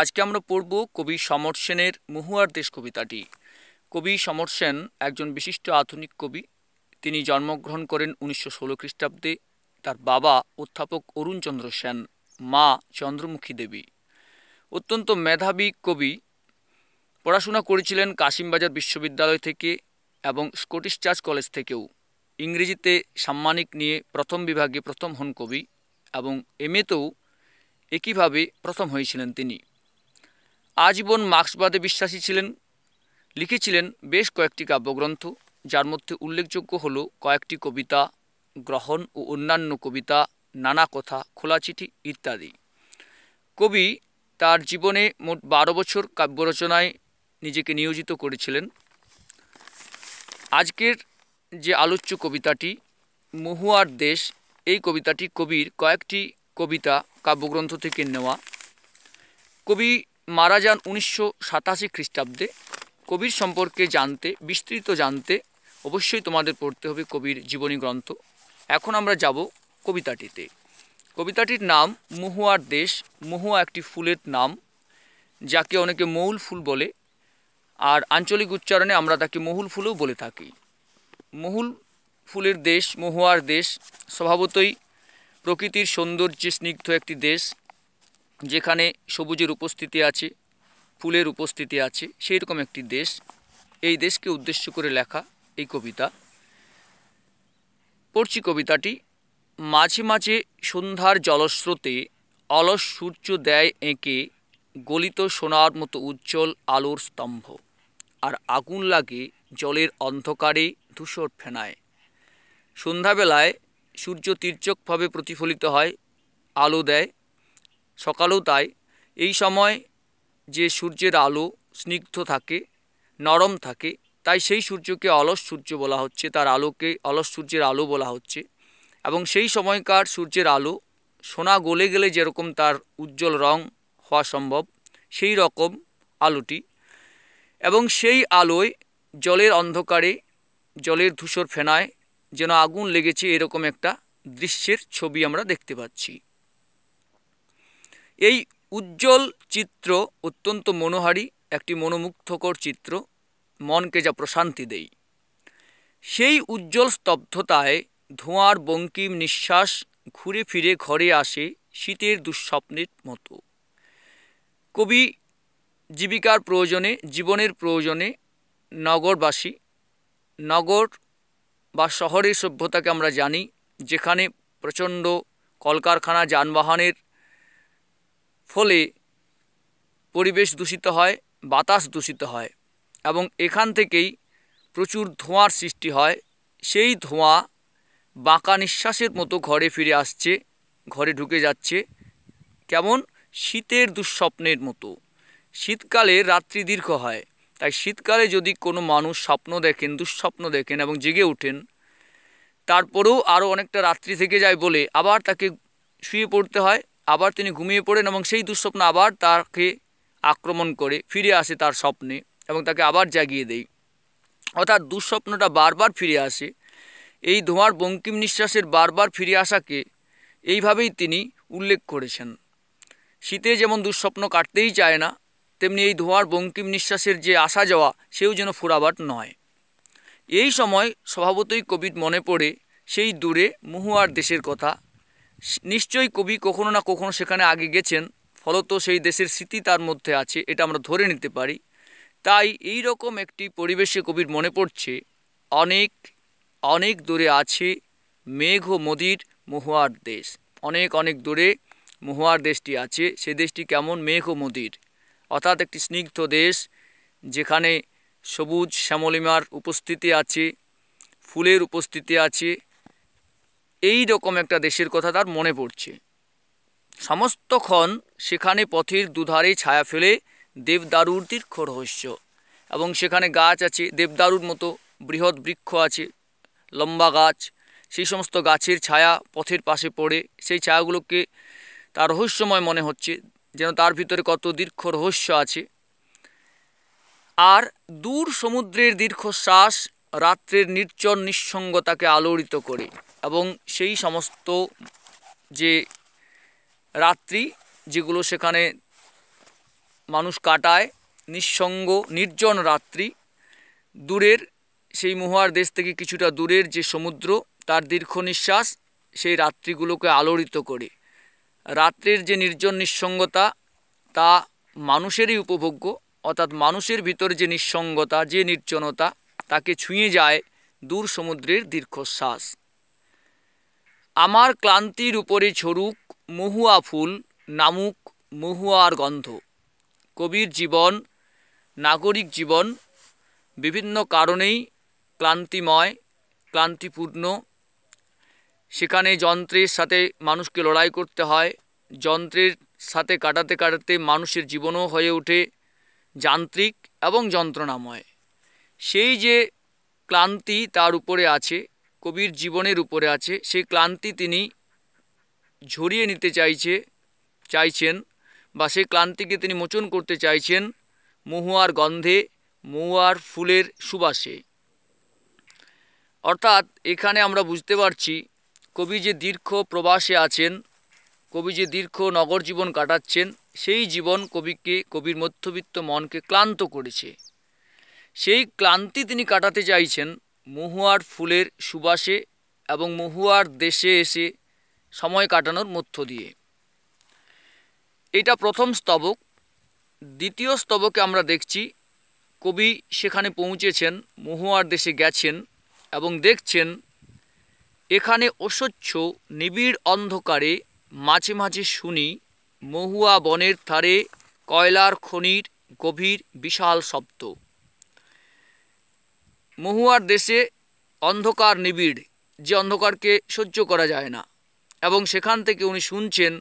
আজকে আমরা পড়ব কবি সমর সেনের মহুয়ার দেশ কবিতাটি কবি সমর সেন একজন বিশিষ্ট আধুনিক কবি তিনি জন্মগ্রহণ করেন উনিশশো ষোলো খ্রিস্টাব্দে তার বাবা অধ্যাপক অরুণচন্দ্র সেন মা চন্দ্রমুখী দেবী অত্যন্ত মেধাবী কবি পড়াশোনা করেছিলেন কাশিমবাজার বিশ্ববিদ্যালয় থেকে এবং স্কটিশ চার্চ কলেজ থেকেও ইংরেজিতে সাম্মানিক নিয়ে প্রথম বিভাগে প্রথম হন কবি এবং এমএতেও একইভাবে প্রথম হয়েছিলেন তিনি আজীবন মার্ক্সবাদে বিশ্বাসী ছিলেন লিখেছিলেন বেশ কয়েকটি কাব্যগ্রন্থ যার মধ্যে উল্লেখযোগ্য হল কয়েকটি কবিতা গ্রহণ ও অন্যান্য কবিতা নানা কথা খোলা চিঠি ইত্যাদি কবি তার জীবনে মোট বারো বছর কাব্যরচনায় নিজেকে নিয়োজিত করেছিলেন আজকের যে আলোচ্য কবিতাটি মহুয়ার দেশ এই কবিতাটি কবির কয়েকটি কবিতা কাব্যগ্রন্থ থেকে নেওয়া কবি মারা যান উনিশশো সাতাশি খ্রিস্টাব্দে কবির সম্পর্কে জানতে বিস্তৃত জানতে অবশ্যই তোমাদের পড়তে হবে কবির জীবনী গ্রন্থ এখন আমরা যাব কবিতাটিতে কবিতাটির নাম মহুয়ার দেশ মহুয়া একটি ফুলের নাম যাকে অনেকে মৌল ফুল বলে আর আঞ্চলিক উচ্চারণে আমরা তাকে মহুল ফুলও বলে থাকি মহুল ফুলের দেশ মহুয়ার দেশ স্বভাবতই প্রকৃতির সৌন্দর্যে স্নিগ্ধ একটি দেশ যেখানে সবুজের উপস্থিতি আছে ফুলের উপস্থিতি আছে সেই রকম একটি দেশ এই দেশকে উদ্দেশ্য করে লেখা এই কবিতা পড়ছি কবিতাটি মাঝে মাঝে সন্ধ্যার জলস্রোতে অলস সূর্য দেয় এঁকে গলিত সোনার মতো উজ্জ্বল আলোর স্তম্ভ আর আগুন লাগে জলের অন্ধকারে ধূসর ফেনায় সন্ধ্যাবেলায় সূর্য তীর্যকভাবে প্রতিফলিত হয় আলো দেয় সকালেও তাই এই সময় যে সূর্যের আলো স্নিগ্ধ থাকে নরম থাকে তাই সেই সূর্যকে অলস সূর্য বলা হচ্ছে তার আলোকে অলস সূর্যের আলো বলা হচ্ছে এবং সেই সময়কার সূর্যের আলো সোনা গলে গেলে যেরকম তার উজ্জ্বল রং হওয়া সম্ভব সেই রকম আলোটি এবং সেই আলোয় জলের অন্ধকারে জলের ধূসর ফেনায় যেন আগুন লেগেছে এরকম একটা দৃশ্যের ছবি আমরা দেখতে পাচ্ছি এই উজ্জ্বল চিত্র অত্যন্ত মনোহারী একটি মনোমুগ্ধকর চিত্র মনকে যা প্রশান্তি দেয় সেই উজ্জ্বল স্তব্ধতায় ধোঁয়ার বঙ্কিম নিঃশ্বাস ঘুরে ফিরে ঘরে আসে শীতের দুঃস্বপ্নের মতো কবি জীবিকার প্রয়োজনে জীবনের প্রয়োজনে নগরবাসী নগর বা শহরের সভ্যতাকে আমরা জানি যেখানে প্রচণ্ড কলকারখানা যানবাহনের ফলে পরিবেশ দূষিত হয় বাতাস দূষিত হয় এবং এখান থেকেই প্রচুর ধোঁয়ার সৃষ্টি হয় সেই ধোঁয়া বাঁকা নিঃশ্বাসের মতো ঘরে ফিরে আসছে ঘরে ঢুকে যাচ্ছে কেমন শীতের দুঃস্বপ্নের মতো শীতকালে রাত্রি দীর্ঘ হয় তাই শীতকালে যদি কোনো মানুষ স্বপ্ন দেখেন দুঃস্বপ্ন দেখেন এবং জেগে ওঠেন তারপরেও আরও অনেকটা রাত্রি থেকে যায় বলে আবার তাকে শুয়ে পড়তে হয় আবার তিনি ঘুমিয়ে পড়েন এবং সেই দুঃস্বপ্ন আবার তাকে আক্রমণ করে ফিরে আসে তার স্বপ্নে এবং তাকে আবার জাগিয়ে দেয় অর্থাৎ দুঃস্বপ্নটা বারবার ফিরে আসে এই ধোঁয়ার বঙ্কিম নিঃশ্বাসের বারবার ফিরে আসাকে এইভাবেই তিনি উল্লেখ করেছেন শীতে যেমন দুঃস্বপ্ন কাটতেই চায় না তেমনি এই ধোঁয়ার বঙ্কিম নিঃশ্বাসের যে আসা যাওয়া সেও যেন ফুরাবার নয় এই সময় স্বভাবতই কবির মনে পড়ে সেই দূরে মহুয়ার দেশের কথা নিশ্চয়ই কবি কখনো না কখনো সেখানে আগে গেছেন ফলত সেই দেশের স্মৃতি তার মধ্যে আছে এটা আমরা ধরে নিতে পারি তাই এই রকম একটি পরিবেশে কবির মনে পড়ছে অনেক অনেক দূরে আছে মেঘ ও মদির মহুয়ার দেশ অনেক অনেক দূরে মহুয়ার দেশটি আছে সে দেশটি কেমন মেঘ ও মদির অর্থাৎ একটি স্নিগ্ধ দেশ যেখানে সবুজ শ্যামলিমার উপস্থিতি আছে ফুলের উপস্থিতি আছে এই রকম একটা দেশের কথা তার মনে পড়ছে সমস্তক্ষণ সেখানে পথের দুধারে ছায়া ফেলে দেবদারুর দীর্ঘ রহস্য এবং সেখানে গাছ আছে দেবদারুর মতো বৃহৎ বৃক্ষ আছে লম্বা গাছ সেই সমস্ত গাছের ছায়া পথের পাশে পড়ে সেই ছায়াগুলোকে তার রহস্যময় মনে হচ্ছে যেন তার ভিতরে কত দীর্ঘ রহস্য আছে আর দূর সমুদ্রের দীর্ঘশ্বাস রাত্রের নির্জন নিঃসঙ্গতাকে আলোড়িত করে এবং সেই সমস্ত যে রাত্রি যেগুলো সেখানে মানুষ কাটায় নিঃসঙ্গ নির্জন রাত্রি দূরের সেই মহুয়ার দেশ থেকে কিছুটা দূরের যে সমুদ্র তার দীর্ঘ নিঃশ্বাস সেই রাত্রিগুলোকে আলোড়িত করে রাত্রের যে নির্জন নিঃসঙ্গতা তা মানুষেরই উপভোগ্য অর্থাৎ মানুষের ভিতর যে নিঃসঙ্গতা যে নির্জনতা তাকে ছুঁয়ে যায় দূর সমুদ্রের দীর্ঘশ্বাস আমার ক্লান্তির উপরে ছড়ুক মহুয়া ফুল নামুক মহুয়ার গন্ধ কবির জীবন নাগরিক জীবন বিভিন্ন কারণেই ক্লান্তিময় ক্লান্তিপূর্ণ সেখানে যন্ত্রের সাথে মানুষকে লড়াই করতে হয় যন্ত্রের সাথে কাটাতে কাটাতে মানুষের জীবনও হয়ে ওঠে যান্ত্রিক এবং যন্ত্রণাময় সেই যে ক্লান্তি তার উপরে আছে কবির জীবনের উপরে আছে সেই ক্লান্তি তিনি ঝরিয়ে নিতে চাইছে চাইছেন বা সেই ক্লান্তিকে তিনি মোচন করতে চাইছেন মহুয়ার গন্ধে মহুয়ার ফুলের সুবাসে অর্থাৎ এখানে আমরা বুঝতে পারছি কবি যে দীর্ঘ প্রবাসে আছেন কবি যে দীর্ঘ নগর জীবন কাটাচ্ছেন সেই জীবন কবিকে কবির মধ্যবিত্ত মনকে ক্লান্ত করেছে সেই ক্লান্তি তিনি কাটাতে চাইছেন মহুয়ার ফুলের সুবাসে এবং মহুয়ার দেশে এসে সময় কাটানোর মধ্য দিয়ে এটা প্রথম স্তবক দ্বিতীয় স্তবকে আমরা দেখছি কবি সেখানে পৌঁছেছেন মহুয়ার দেশে গেছেন এবং দেখছেন এখানে অস্বচ্ছ নিবিড় অন্ধকারে মাঝে মাঝে শুনি মহুয়া বনের ধারে কয়লার খনির গভীর বিশাল শব্দ মহুয়ার দেশে অন্ধকার নিবিড় যে অন্ধকারকে সহ্য করা যায় না এবং সেখান থেকে উনি শুনছেন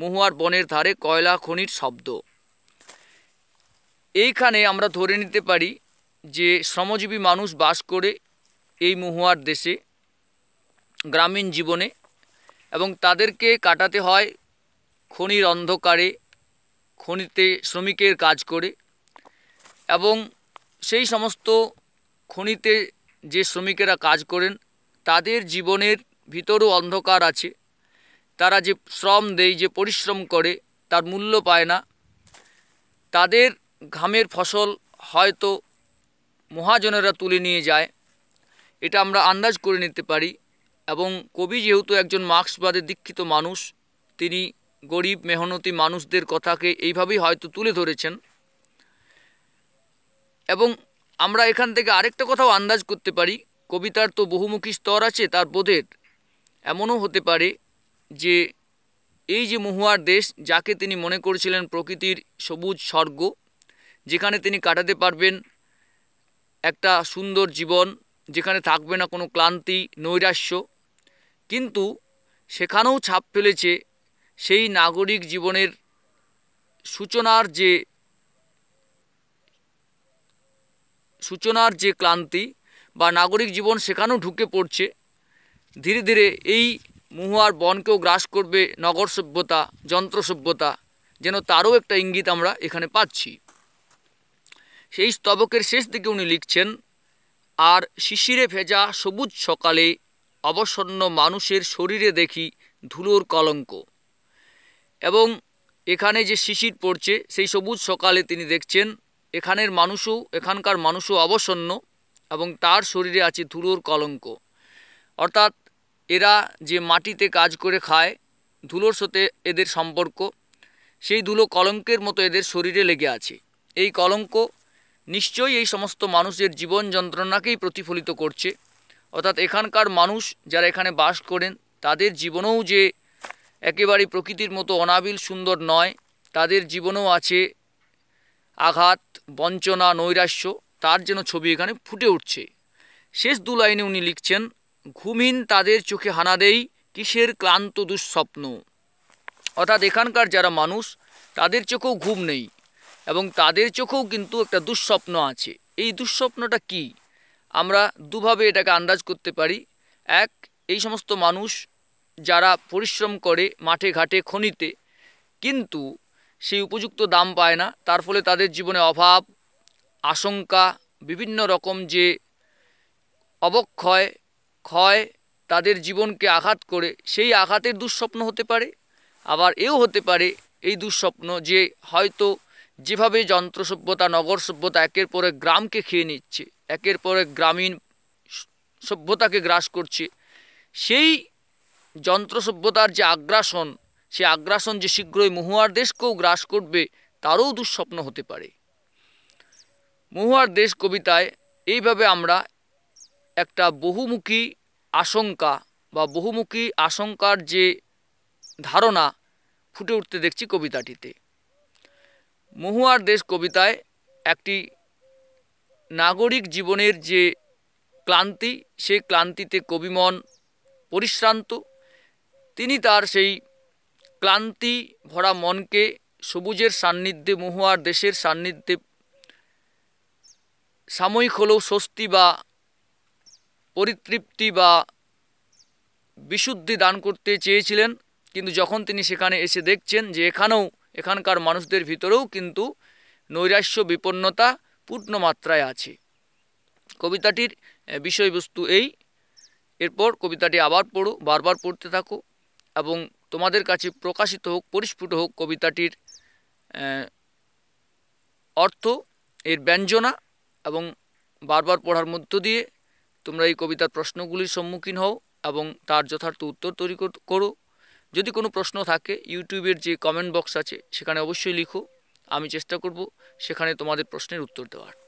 মহুয়ার বনের ধারে কয়লা খনির শব্দ এইখানে আমরা ধরে নিতে পারি যে শ্রমজীবী মানুষ বাস করে এই মহুয়ার দেশে গ্রামীণ জীবনে এবং তাদেরকে কাটাতে হয় খনির অন্ধকারে খনিতে শ্রমিকের কাজ করে এবং সেই সমস্ত খনিতে যে শ্রমিকেরা কাজ করেন তাদের জীবনের ভিতরও অন্ধকার আছে তারা যে শ্রম দেয় যে পরিশ্রম করে তার মূল্য পায় না তাদের ঘামের ফসল হয়তো মহাজনেরা তুলে নিয়ে যায় এটা আমরা আন্দাজ করে নিতে পারি এবং কবি যেহেতু একজন মার্ক্সবাদে দীক্ষিত মানুষ তিনি গরিব মেহনতি মানুষদের কথাকে এইভাবেই হয়তো তুলে ধরেছেন এবং আমরা এখান থেকে আরেকটা কথাও আন্দাজ করতে পারি কবিতার তো বহুমুখী স্তর আছে তার বোধের এমনও হতে পারে যে এই যে মহুয়ার দেশ যাকে তিনি মনে করেছিলেন প্রকৃতির সবুজ স্বর্গ যেখানে তিনি কাটাতে পারবেন একটা সুন্দর জীবন যেখানে থাকবে না কোনো ক্লান্তি নৈরাশ্য কিন্তু সেখানেও ছাপ ফেলেছে সেই নাগরিক জীবনের সূচনার যে সূচনার যে ক্লান্তি বা নাগরিক জীবন সেখানেও ঢুকে পড়ছে ধীরে ধীরে এই মহুয়ার বনকেও গ্রাস করবে নগর সভ্যতা যন্ত্র সভ্যতা যেন তারও একটা ইঙ্গিত আমরা এখানে পাচ্ছি সেই স্তবকের শেষ দিকে উনি লিখছেন আর শিশিরে ভেজা সবুজ সকালে অবসন্ন মানুষের শরীরে দেখি ধুলোর কলঙ্ক এবং এখানে যে শিশির পড়ছে সেই সবুজ সকালে তিনি দেখছেন এখানের মানুষও এখানকার মানুষও অবসন্ন এবং তার শরীরে আছে ধুলোর কলঙ্ক অর্থাৎ এরা যে মাটিতে কাজ করে খায় ধুলোর সাথে এদের সম্পর্ক সেই ধুলো কলঙ্কের মতো এদের শরীরে লেগে আছে এই কলঙ্ক নিশ্চয়ই এই সমস্ত মানুষের জীবন যন্ত্রণাকেই প্রতিফলিত করছে অর্থাৎ এখানকার মানুষ যারা এখানে বাস করেন তাদের জীবনেও যে একেবারে প্রকৃতির মতো অনাবিল সুন্দর নয় তাদের জীবনেও আছে আঘাত বঞ্চনা নৈরাশ্য তার যেন ছবি এখানে ফুটে উঠছে শেষ দু লাইনে উনি লিখছেন ঘুমিন তাদের চোখে হানা দেই কিসের ক্লান্ত দুঃস্বপ্ন অর্থাৎ এখানকার যারা মানুষ তাদের চোখেও ঘুম নেই এবং তাদের চোখেও কিন্তু একটা দুঃস্বপ্ন আছে এই দুঃস্বপ্নটা কি আমরা দুভাবে এটাকে আন্দাজ করতে পারি এক এই সমস্ত মানুষ যারা পরিশ্রম করে মাঠে ঘাটে খনিতে কিন্তু সেই উপযুক্ত দাম পায় না তার ফলে তাদের জীবনে অভাব আশঙ্কা বিভিন্ন রকম যে অবক্ষয় ক্ষয় তাদের জীবনকে আঘাত করে সেই আঘাতের দুঃস্বপ্ন হতে পারে আবার এও হতে পারে এই দুঃস্বপ্ন যে হয়তো যেভাবে যন্ত্র সভ্যতা নগর সভ্যতা একের পরে গ্রামকে খেয়ে নিচ্ছে একের পরে গ্রামীণ সভ্যতাকে গ্রাস করছে সেই যন্ত্র সভ্যতার যে আগ্রাসন সে আগ্রাসন যে শীঘ্রই মহুয়ার দেশকেও গ্রাস করবে তারও দুঃস্বপ্ন হতে পারে মহুয়ার দেশ কবিতায় এইভাবে আমরা একটা বহুমুখী আশঙ্কা বা বহুমুখী আশঙ্কার যে ধারণা ফুটে উঠতে দেখছি কবিতাটিতে মহুয়ার দেশ কবিতায় একটি নাগরিক জীবনের যে ক্লান্তি সেই ক্লান্তিতে কবিমন পরিশ্রান্ত তিনি তার সেই ক্লান্তি ভরা মনকে সবুজের সান্নিধ্যে মহুয়ার দেশের সান্নিধ্যে সাময়িক হলেও স্বস্তি বা পরিতৃপ্তি বা বিশুদ্ধি দান করতে চেয়েছিলেন কিন্তু যখন তিনি সেখানে এসে দেখছেন যে এখানেও এখানকার মানুষদের ভিতরেও কিন্তু নৈরাশ্য বিপন্নতা পূর্ণ মাত্রায় আছে কবিতাটির বিষয়বস্তু এই এরপর কবিতাটি আবার পড়ো বারবার পড়তে থাকো এবং তোমাদের কাছে প্রকাশিত হোক পরিস্ফুট হোক কবিতাটির অর্থ এর ব্যঞ্জনা এবং বারবার পড়ার মধ্য দিয়ে তোমরা এই কবিতার প্রশ্নগুলির সম্মুখীন হও এবং তার যথার্থ উত্তর তৈরি করো যদি কোনো প্রশ্ন থাকে ইউটিউবের যে কমেন্ট বক্স আছে সেখানে অবশ্যই লিখো আমি চেষ্টা করব সেখানে তোমাদের প্রশ্নের উত্তর দেওয়ার